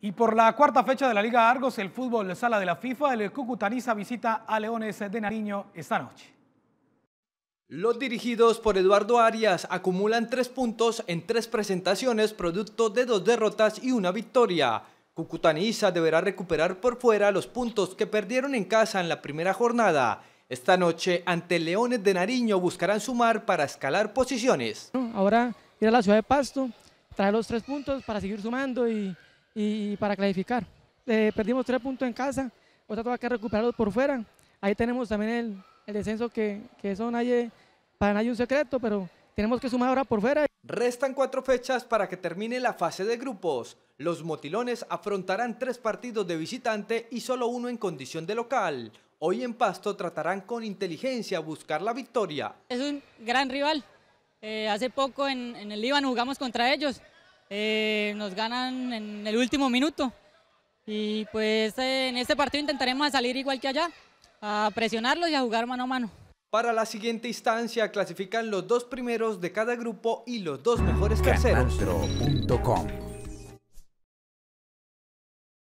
Y por la cuarta fecha de la Liga Argos, el fútbol sala de la FIFA, el Cucutaniza visita a Leones de Nariño esta noche. Los dirigidos por Eduardo Arias acumulan tres puntos en tres presentaciones, producto de dos derrotas y una victoria. Cucutaniza deberá recuperar por fuera los puntos que perdieron en casa en la primera jornada. Esta noche, ante Leones de Nariño, buscarán sumar para escalar posiciones. Ahora ir a la ciudad de Pasto, trae los tres puntos para seguir sumando y y, para clasificar. Eh, perdimos tres puntos en casa, otra toca que recuperarlos por fuera. Ahí tenemos también el, descenso que, eso nadie, para nadie un secreto, pero tenemos que sumar ahora por fuera. Restan cuatro fechas para que termine la fase de grupos. Los motilones afrontarán tres partidos de visitante y solo uno en condición de local. Hoy en Pasto tratarán con inteligencia buscar la victoria. Es un gran rival. Eh, hace poco en, en el Líbano jugamos contra ellos. Eh, nos ganan en el último minuto. Y pues eh, en este partido intentaremos salir igual que allá, a presionarlos y a jugar mano a mano. Para la siguiente instancia clasifican los dos primeros de cada grupo y los dos mejores terceros.